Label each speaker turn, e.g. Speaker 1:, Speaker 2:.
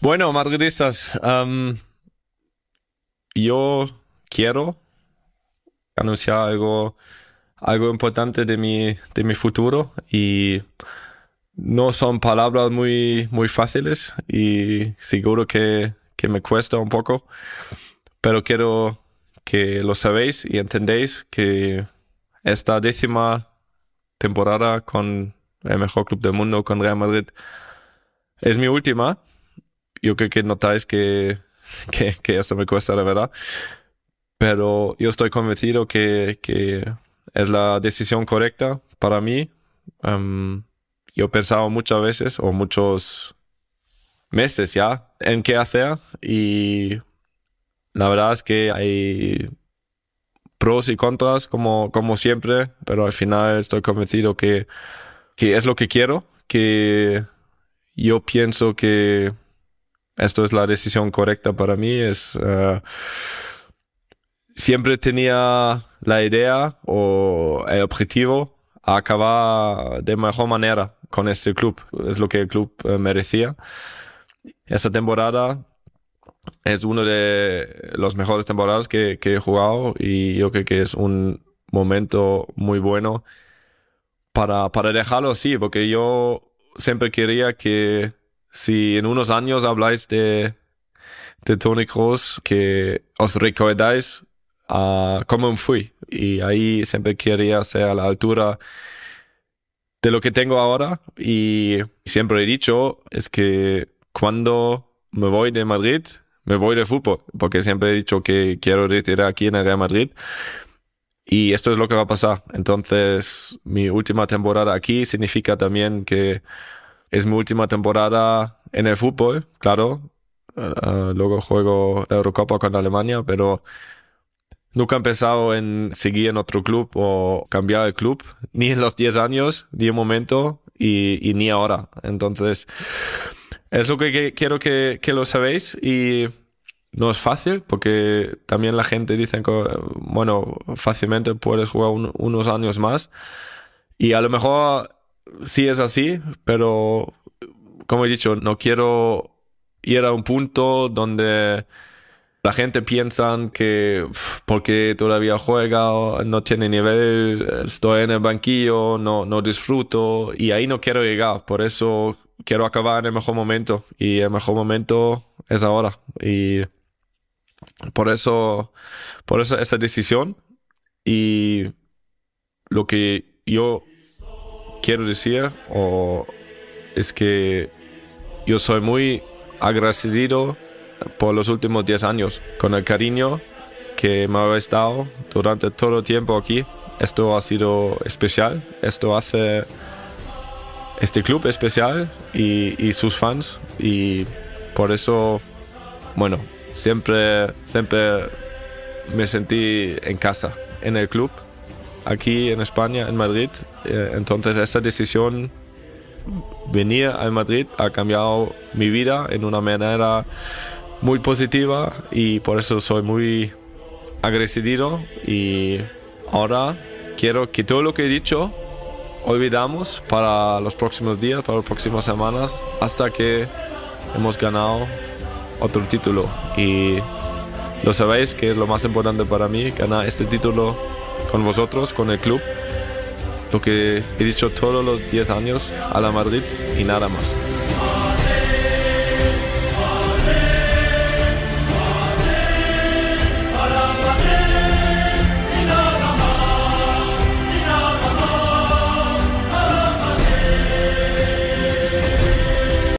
Speaker 1: Bueno, madridistas, um, yo quiero anunciar algo, algo importante de mi, de mi futuro y no son palabras muy, muy fáciles y seguro que, que me cuesta un poco, pero quiero que lo sabéis y entendéis que esta décima temporada con el mejor club del mundo, con Real Madrid, es mi última yo creo que notáis que, que, eso me cuesta, la verdad. Pero yo estoy convencido que, que es la decisión correcta para mí. Em, yo he pensado muchas veces o muchos meses ya en qué hacer y la verdad es que hay pros y contras como, como siempre, pero al final estoy convencido que, que es lo que quiero, que yo pienso que esto es la decisión correcta para mí, es... Eh, siempre tenía la idea o el objetivo acabar de mejor manera con este club. Es lo que el club eh, merecía. Esta temporada es uno de los mejores temporadas que, he jugado y yo creo que es un momento muy bueno para dejarlo así, porque yo siempre quería que si en unos años habláis de, de Tony que os recordáis a cómo fui. Y ahí siempre quería ser a la altura de lo que tengo ahora. Y siempre he dicho es que cuando me voy de Madrid, me voy de fútbol, porque siempre he dicho que quiero retirar aquí en el Real Madrid. Y esto es lo que va a pasar. Entonces, mi última temporada aquí significa también que es mi última temporada en el fútbol, claro. Eh, eh, luego juego Eurocopa con Alemania, pero nunca he pensado en seguir en otro club o cambiar de club, ni en los 10 años, ni en momento y, ni ahora. Entonces, es lo que, quiero que, lo sabéis y no es fácil porque también la gente dice que, bueno, fácilmente puedes jugar unos años más y a lo mejor sí es así, pero como he dicho, no quiero ir a un punto donde la gente piensa que porque todavía juega, no tiene nivel, estoy en el banquillo, no, no disfruto y ahí no quiero llegar. Por eso quiero acabar en el mejor momento y el mejor momento es ahora. Y por eso, por eso esa decisión y lo que yo quiero decir o es que yo soy muy agradecido por los últimos 10 años, con el cariño que me habéis dado durante todo el tiempo aquí. Esto ha sido especial, esto hace este club especial y, y sus fans y por eso, bueno, siempre, siempre me sentí en casa, en el club aquí en España, en Madrid. Eh, entonces esta decisión venir a Madrid ha cambiado mi vida en una manera muy positiva y por eso soy muy agradecido y ahora quiero que todo lo que he dicho olvidamos para los próximos días, para las próximas semanas, hasta que hemos ganado otro título. Y lo sabéis que es lo más importante para mí, ganar este título con vosotros, con el club, lo que he dicho todos los 10 años a la Madrid y nada más.